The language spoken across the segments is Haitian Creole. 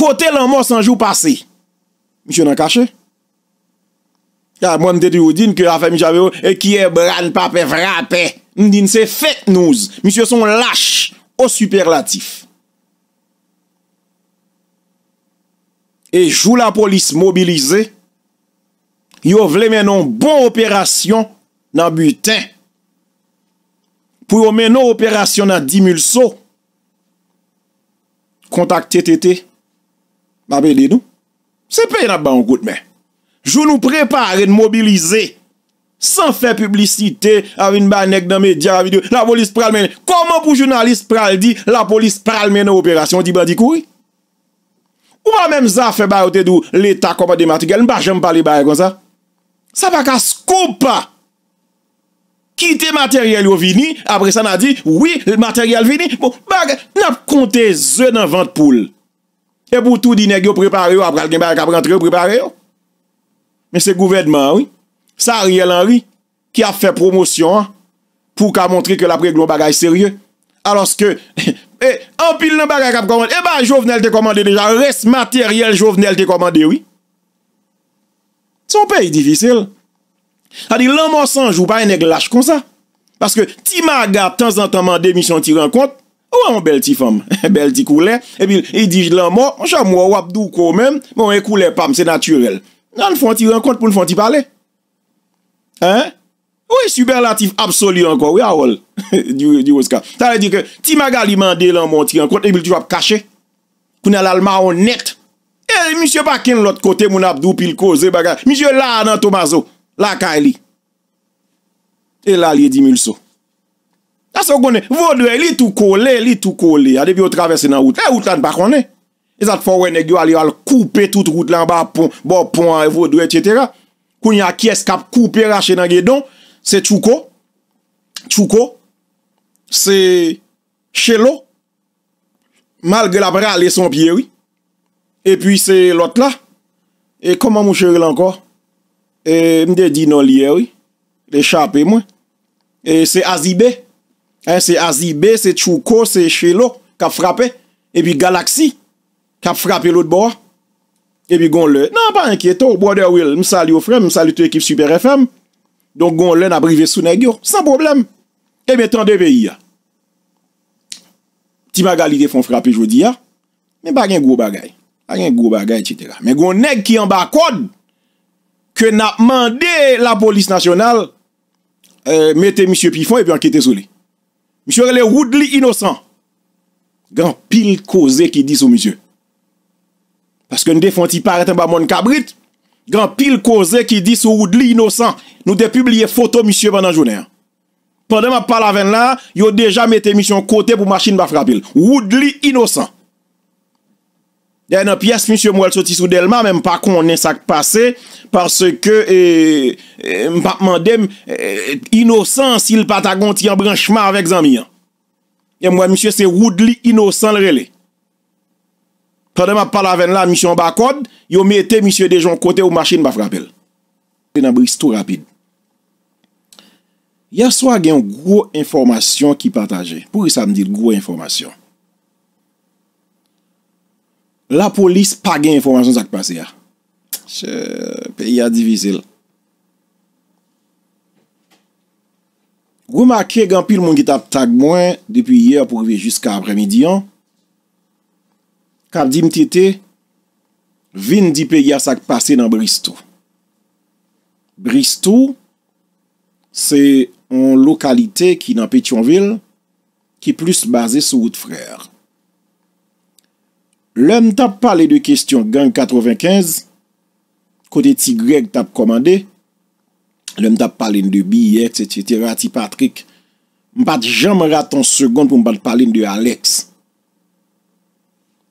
Kote lan mons anjou pase. Misyon nan kache. Ya mwen dedu ou din ki afe mi jave ou. E ki e bran pape frape. M din se fet nouz. Misyon son lache. O superlatif. E jou la polis mobilize. Yo vle menon bon operasyon. Nan buten. Pou yo menon operasyon nan 10.000 so. Kontak TTT. Ba pe li nou? Se pe yon ap ba an gout men. Jou nou prepare de mobilize san fe publisite avin ba nek nan media avi de la polis pral men. Koman pou jounalist pral di la polis pral men nan operasyon di bandi kou? Ou ba men zafen ba yote dou l'Etat koma de matigel? Mba jem pa li ba yon sa? Sa baka skou pa kite materyel yo vini apre sa nan di oui, materyel vini bo baga nap konte ze nan vant poul. E boutou di neg yo prepare yo, apal gen bagay kap rentre yo prepare yo. Men se gouvedman, oui, sa riel an, oui, ki a fe promosyon an, pou ka montre ke la preglou bagay serye. Alos ke, e, an pil nan bagay kap komande, e ba jo venel te komande deja, res materyel jo venel te komande, oui. Son pey di fisele. A di, lan monsan jou pa en neglash kon sa. Paske ti maga tan zantanman demisyon ti renkont, Ou an bel ti fam, bel ti koule, e bil, e dij lan moun, moun chan moun wapdou kou mèm, moun e koule pam, se naturel. Nan fwant ti renkont pou n fwant ti pale? Hein? Ou e si berlantif absolu an kou, we a wol, di wos ka? Ta re di ke, ti maga li mande lan moun ti renkont, e bil, ti wap kache, kou nan lalman an net. E, misye pa ken lot kote moun wapdou pil kou, ze baga, misye la anan tomazo, la ka e li. E la li e di mil so. As yo konen, vodwe li tou kole, li tou kole. A de bi yo travese nan wout. E wout an bak konen. E zat fawen e gyo al yal koupe tout wout lan ba pon. Bo pon a eh, vodwe, tjetera. Koun ya kyes kap koupe rache nan gedon. Se chouko. Chouko. Se chelo. Mal ge la bra le son pie, oui. E pi se lot la. E koman mou chere lan kor? E mde di non liye, oui. E chaper mwen. E se azibe. E se azibe. Se azibe, se chouko, se chelo Kap frape Ebi galaksi Kap frape lout bo Ebi gon le Nan pa enkieto Brother Will M sali ou frem M sali tou ekip Super FM Donk gon le na brive sou negyo San problem Ebi eh 32 veyi ya Ti magalite fon frape jodi ya Men bagen gwo bagay Bagen gwo bagay etc Men gon neg ki yon ba kod Ke na mande la polis nasyonal euh, Mete misye pifon Ebi ankite sou le Mishwe rele woud li inosant. Gan pil koze ki dis ou mishwe. Paske nou defon ti pareten ba moun kabrit. Gan pil koze ki dis ou woud li inosant. Nou de publie foto mishwe bandan jounen. Pendan ma pal aven la, yo deja mette mishwe an kote pou maschine ba frapil. Woud li inosant. Dè yon piyes finsyo mwèl soti sou delman mèm pa kon nè sak pase parce ke mpapman eh, eh, dem eh, inosan si l patagon ti yon bran chman avèk zan miyan. Yon mwen misye se woud li inosan l relè. Pradè mwen pal aven la misyon bakon, yon mette misye dejon kote ou machin baf rappel. Yon mwen bris tout rapide. Yon swa gen gwo informasyon ki pataje. Pou yon sa mdi gwo informasyon? la polis pa gen informasyon sak pase ya. Che, pe ya divizil. Goumakye gen pil moun git ap tag mwen, depi ye ap ouve jiska apre midi an, kap di mtite, vin di pe ya sak pase nan Bristou. Bristou, se yon lokalite ki nan Petionville, ki plus baze sou out freyar. Lèm tap pale de kestyon gang 95, kote ti Greg tap komande, lèm tap pale de BX, etc. Ti Patrick, mbat jan mrat an second pou mbat pale de Alex.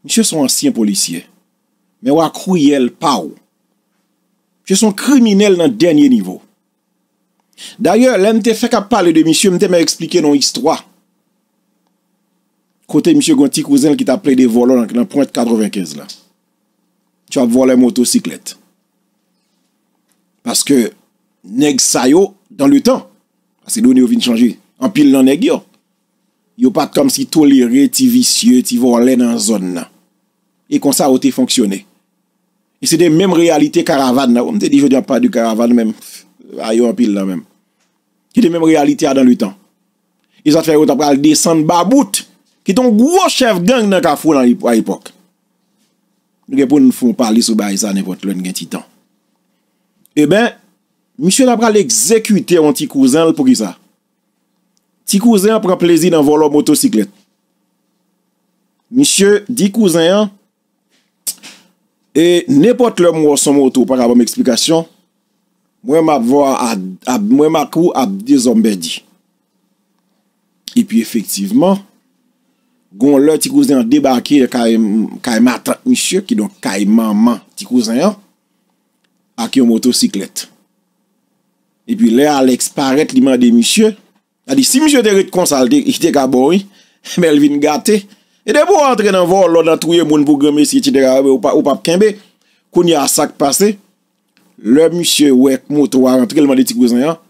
Misyè son ansyen polisyè, mè wakrou yèl pa ou. Misyè son kriminel nan denye nivou. D'ayèl, lèm te fèk a pale de misyè, mte mè eksplike nan histroa. Kote M. Gonti Kouzen ki ta ple de volon anke nan pointe 95 la. Chou ap volen motosiklet. Paske neg sa yo dan le tan. Asi do ne yo vin chanji. Anpil nan neg yo. Yo pat kom si tolere ti visye ti volen an zon nan. E kon sa o te fonksyonne. E se de menm realite karavan nan. Ou mte di je dyan pa du karavan menm. Ayo anpil nan menm. Se de menm realite a dan le tan. E sa te feyo ta pral desan babout. Ki ton gwo chev genk nan ka foun a ipok. Nou genpon nou foun pali sou ba a esa nepot loun gen titan. E ben, misyon apra l'ekzekwite yon ti kouzen l pou ki sa. Ti kouzen apre plezi nan volon motosiklet. Misyon di kouzen yan, e nepot loun mou woson moto, para bon m'ekslikasyon, mwen ma kou ap de zombe di. E pi efektivman, Gon lè ti kouzè yon debakè e kay matrak mishè ki don kay maman ti kouzè yon Akyon motosiklet E pi lè Alex paret li mande mishè A di si mishè te ret konsalte ijte ka boi Melvin gate E debo antre nan vò lò dan touye moun bou grame si yiti dega ou pap kèmbe Kouni a sak pase Lè mishè wèk motoware antre lè mande ti kouzè yon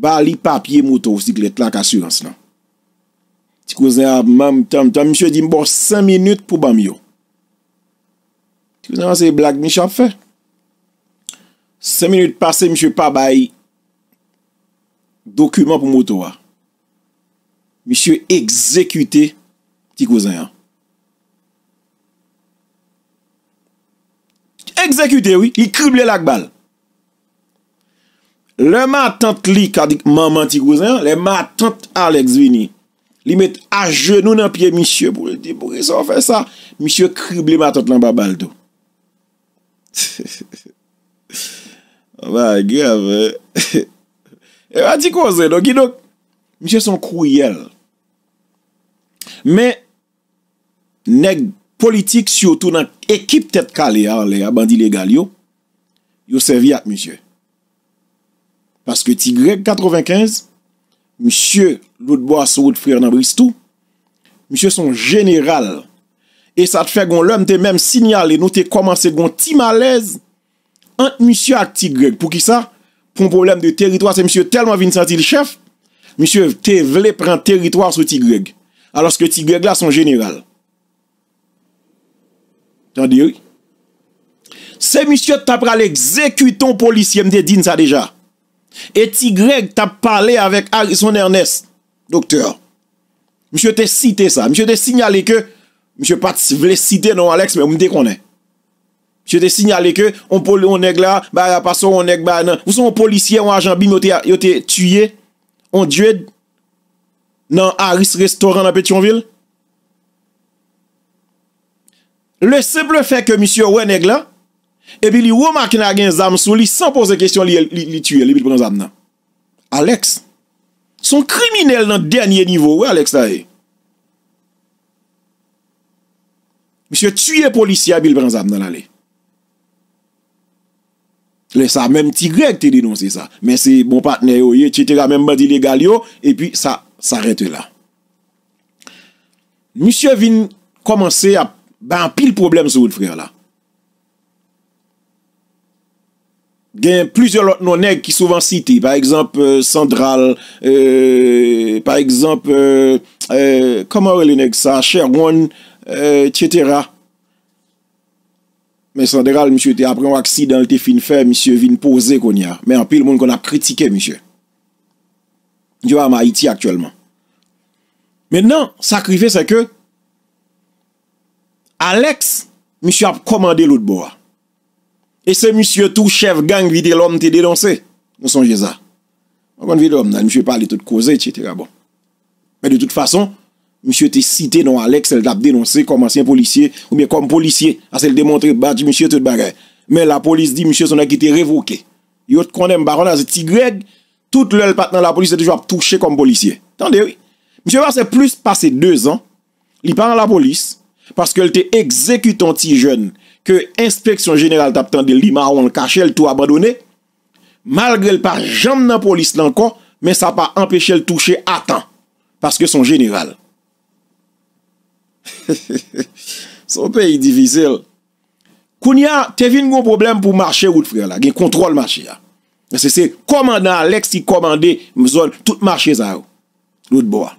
Ba li pap ye motosiklet lak asurans nan Ti kouzanyan, mam, tam, tam, mi chwe di mbor 5 minute pou bam yo. Ti kouzanyan, se blag mi chan fe. 5 minute pase, mi chwe pa bayi dokumen pou motowa. Mi chwe ekzekute ti kouzanyan. Ekzekute, oui, ki krible lak bal. Le ma tante li, kadi mam man ti kouzanyan, le ma tante Alex vini. Li met a jenou nan piye misye, pou re son fè sa, misye kribli matot lan ba baldo. Wa, gè, vè. E wadi kou zè, donkidok, misye son kou yèl. Mè, neg politik, si yo tou nan ekip tèt kalè, a bandi legal yo, yo se vyat, misye. Paske Tigrek 95, mè, Misyè lout bo a soud frèr nan bristou. Misyè son jeneral. E sa te fè goun lèm te mèm sinyal e nou te komanse goun ti malez ant misyè ak ti grek. Pou ki sa? Poun problem de teritoar se misyè telman vin sa ti lichèf. Misyè te vle pren teritoar sou ti grek. Aloske ti grek la son jeneral. Tandiri. Se misyè te tapra lèk zekuiton polisyèm te din sa deja. Eti Greg ta pale avèk Arison Ernest Dokter non, Mjè te site sa Mjè te signale ke Mjè pati vle site nan Alex Mjè te signale ke Onèk la Vous son policier Yote tuye Nan Aris restaurant Na Petionville Le seble fèk Mjè te signale epi li wou makina gen zam sou li san pose kestyon li tue li bil pren zam nan Alex son kriminelle nan denye nivou wè Alex ta e msye tue policia bil pren zam nan ale le sa menm ti grek te denonsi sa menm se bon patne yo menm badi legal yo epi sa sarete la msye vin komanse a ban pil problem sou ou n freya la gen plizye lot nou neg ki souvan siti, pa ekzamp euh, Sandral, euh, pa ekzamp, koman euh, wè li neg sa, Cherwon, tjetera. Men Sandral, msye te apre yon aksidant, te fin fè, msye vin pose kon ya, men api l moun kon ap kritike msye. Djo am Haiti aktuelman. Men nan, sakrifè se ke, Alex, msye ap komande lout bo a. E se msye tou chev gang vide l'om te denonse, monsonje za. Mwen vide l'om nan, msye pale tout koze, tchetera bon. Men de tout fason, msye te site nan Alex, el tap denonse kom ansyen policye, ou mwen kom policye, asel demontre badi msye tout bagay. Men la polis di msye son aki te revoke. Yo te konen baron a ze ti greg, tout lel pat nan la polis, se toujwa pou touche kom policye. Tande, oui. Msye vase plus pase 2 an, li pale nan la polis, paske el te ekzekutant ti jen, ke inspeksyon jeneral tap tan de li maron kache el tou abandone, malgre el pa jam nan polis lankon, men sa pa empèche el touche atan, paske son jeneral. Son pe yi difizel. Kounia, te vin goun problem pou marchè wout frè la, gen kontrol marchè ya. Se se, komanda, leks si komande, mzon, tout marchè za ou. Wout bo a.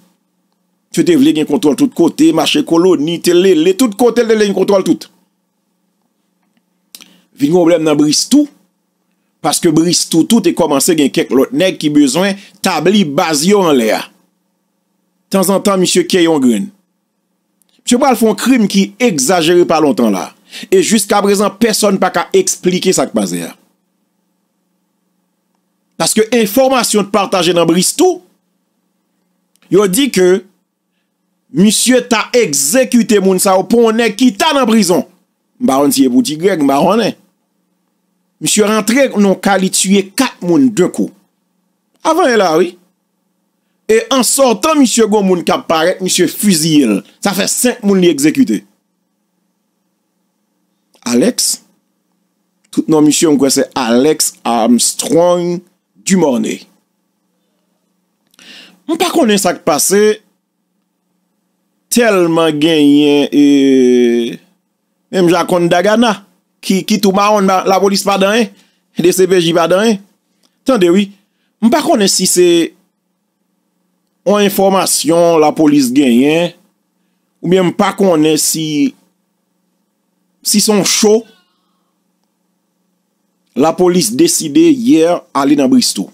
Te te vle gen kontrol tout kote, marchè kolo, nitel le, le tout kote, le gen kontrol tout. vin kon blèm nan bristou, paske bristou tout e komanse gen kek lot neg ki bezwen tabli bazyo an lè ya. Tan zan tan, M. Keyongren, mse pa al fon krim ki egzajere pa lontan la, e jusqu'a brezan, peson pa ka eksplike sak pazè ya. Paske informasyon te partaje nan bristou, yo di ke, M. ta ekzekute moun sa ou pon neg ki ta nan brison, mba an siye bouti greg, mba an anè. E. Mi se rentre, nou kalitye kat moun de kou. Avan e la, oui. E an sortan, mi se goun moun kap parek, mi se fuzil. Sa fe sent moun li ekzekute. Alex? Tout nou mi se mwen kwe se Alex Armstrong du morni. Mwen pa konen sa kpase, telman genyen e mwen jakon dagana. ki touman la polis pa den, eh? de sepeji pa den, eh? tande wè, m pa konen si se an informasyon la polis genyen, ou m pa konen si si son chou, la polis deside yèr alè nan bristou.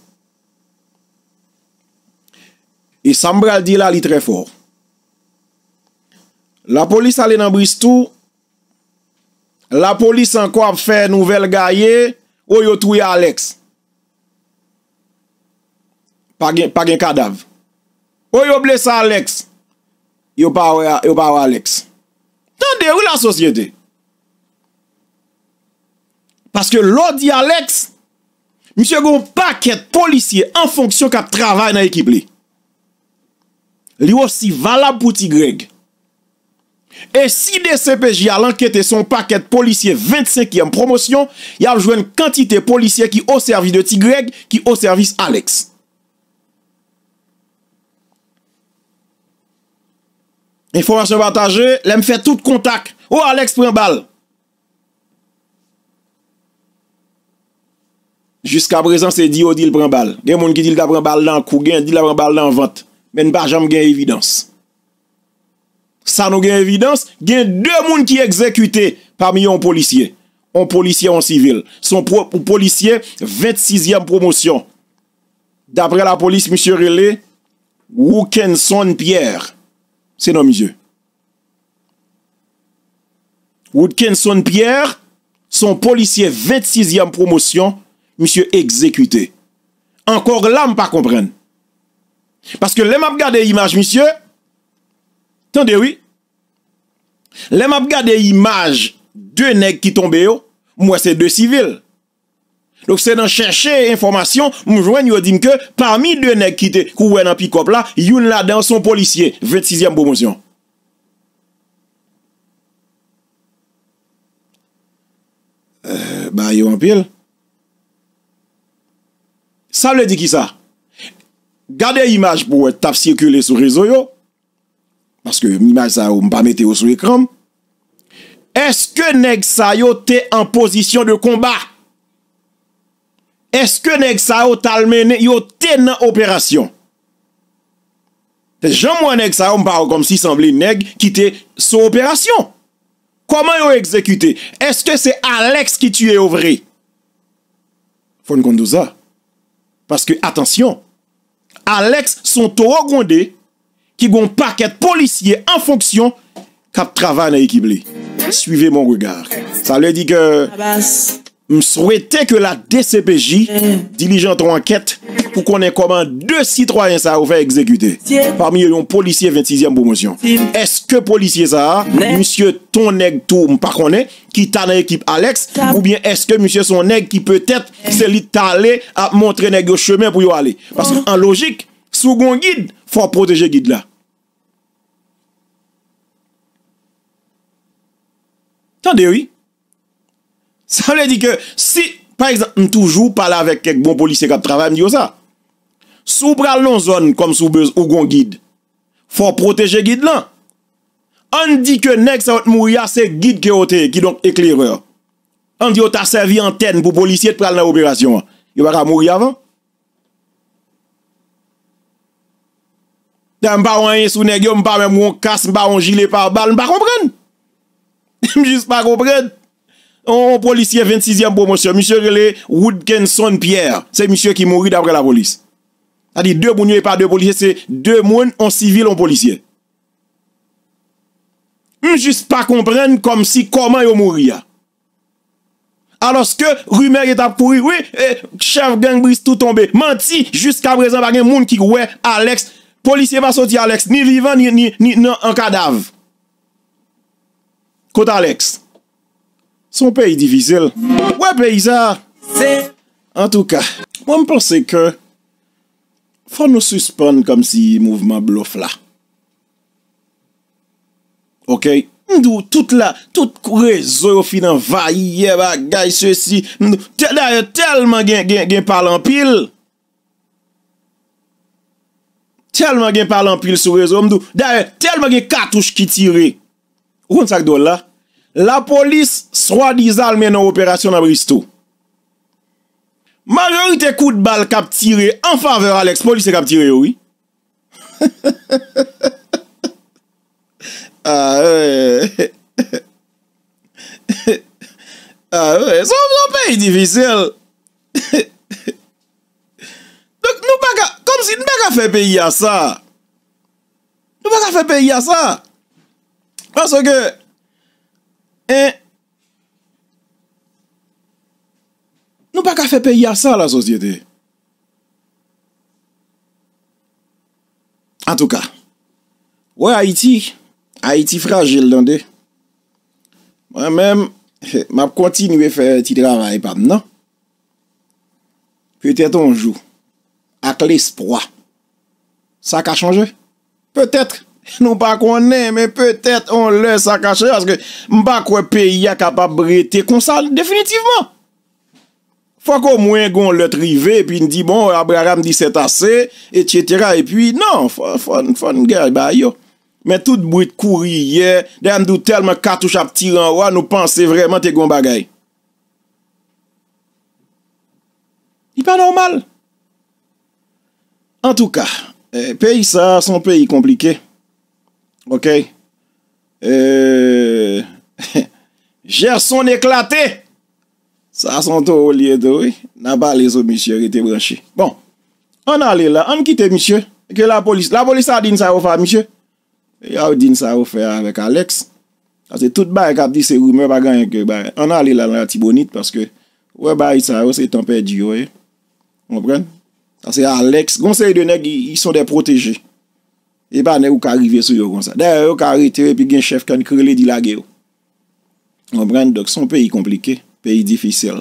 E sambra al di la li trè for. La polis alè nan bristou, La polis an kwa ap fè nouvel gaye, ou yo touye Alex. Pa gen kadaf. Ou yo blesa Alex, yo pa ou Alex. Tande, ou la sosyete? Paske lodi Alex, mi se goun paket polisye an fonksyon kap travay nan ekip li. Li wosi valab pou ti grek. E si DCPJ al ankete son paket polisye 25e promosyon, yal jwen kantite polisye ki oservis de Tigreg, ki oservis Alex. Informasyon vantaje, lem fe tout kontak. Ou Alex pren bal? Juska prezan se di ou dil pren bal. Gen moun ki dil da pren bal nan kou gen, dil da pren bal nan vant. Men pa jam gen evidans. Sa nou gen evidans, gen dè moun ki ekzekutè parmi yon polisye. Yon polisye yon sivil. Son polisye, 26èm promosyon. Dapre la polis, monsie Rélé, Woukenson Pierre. Se nan, monsie. Woukenson Pierre, son polisye, 26èm promosyon, monsie ekzekutè. Ankor la m pa kompren. Paske lè m ap gade imaj, monsie, Tantewi Lem ap gade imaj 2 neg ki tombe yo Mwen se 2 sivil Dok se nan chershe informasyon Mwen jwen yon dim ke Parmi 2 neg ki te kouwen an pi kop la Yon la dan son polisye 26e bomosyon eh, Ba yon an pil Sa le di ki sa Gade imaj pou wè tap sirkule sou rezo yo maske Mimasa ou mpa mete ou sou ekram, eske neg sa yo te en pozisyon de komba? Eske neg sa yo talmene yo te nan operasyon? Te janmwa neg sa ou mpa ou komsi sanble neg kite sou operasyon? Koman yo ekzekute? Eske se Alex ki tuye ouvre? Fon kondo za? Paske atensyon, Alex son toro konde, ki goun paket polisye en fonksyon kap trava nan ekip li. Suive mon regard. Sa le di ke, m souwete ke la DCPJ, eh. dilijan ton anket, pou konen koman 2-6-3 yon sa ou fe ekzekute. Parmi yon polisye 26e pou monsyon. Eske polisye sa a, monsye ton neg tou m pakone, ki ta nan ekip Alex, ou bien eske monsye son neg ki peutet eh. se li tale ap montre neg yo cheme pou yo ale. Paske an oh. logik, sou goun gid, fwa proteje gid la. Tande yi? Sa mle di ke si, par exemple, m toujou pala vek kek bon polisye kap traval m diyo sa. Sou pral non zon kom sou bez ou gon guide. Fò proteje guide lan. An di ke nek sa wot mouya se guide ki ote, ki donk ekleror. An diyo oh, ta servi anten pou polisye te pral nan operasyon. Yon baka mouya van. Dan m pa wanyen sou negyo, m pa wanyen m wong kas, m pa wanyen jile pa wabal, m pa wanyen m pa wanyen m pa wanyen m pa wanyen m pa wanyen m pa wanyen m pa wanyen m pa wanyen m pa wanyen m pa wanyen m pa wanyen m pa M jis pa kompren, an policye 26e promosyon, M jis le Woodkenson Pierre, se m jis ki mouri dapre la polis. A di, 2 mounye e pa 2 polisye, se 2 moun an sivil an polisye. M jis pa kompren, kom si koman yo mouri ya. Anoske, rume yeta pouri, wè, eh, chèv gang bris tout tombe, manti, jis ka prezan bagen moun ki kouè, Alex, polisye pa soti Alex, ni vivan, ni nan an kadav. Kota Alex, son pe yi divizil. Wè pe yi sa? Se. An tou ka, mwen mponse ke fwa nou suspon kom si mouvman blof la. Ok? Mdou, tout la, tout kou rezo yo finan va yi ye bagay se si. Mdou, dè yon telman gen, gen, gen, gen palan pil. Telman gen palan pil sou rezo mdou. Dè yon telman gen katouche ki tirek. Roun sak do la, la polis swa dizal men nou operasyon nan Bristou. Majorite kout bal kap tire en faveur Alex, polis se kap tire oui. A we, a we, sou moun peyi difisil. Dok nou pa ka, kom si nou pa ka fe peyi a sa. Nou pa ka fe peyi a sa. Ansoke, en, nou pa ka fe peyi a sa la sosyete. An tou ka, wè Haiti, Haiti frajil dande. Mwen men, m ap kontinwe fe titrava e pad nan. Pe tè ton jou, ak lespwa. Sa ka chanje? Pe tèt. Nou pa konnen, men pwetet on lè sa kache aske mba kwe peyi a kapabre te konsal definitivman. Fwa kon mwen goun lè trive, pi ndi bon, Abraham 17 a se, etc. E pi nan, fwa nge gèl bayo. Men tout bwit kouriye, dè an doutel mwen katou chap til anwa, nou panse vreman te goun bagay. I pa normal. En tou ka, peyi sa, son peyi komplikey. Ok, eeeh, jerson eklate, sa son to ou liye do, na ba le zo misye rete branche. Bon, an ale la, an kite misye, ekwe la polis, la polis a din sa ou fa misye, e yaw din sa ou fe avèk Alex, kase tout ba ek ap di se ou mè bagan yon kèk barè. An ale la nan la ti bonit, paske wè ba yi sa ou se tempe di yo e, mwen pren. Kase Alex, gonsè yi de nek yi son de proteje. E pa ne ou ka rive sou yo kon sa. Deye ou ka ritewe pi gen chef kan krele di la ge yo. O brand dok son peyi komplike, peyi difisil.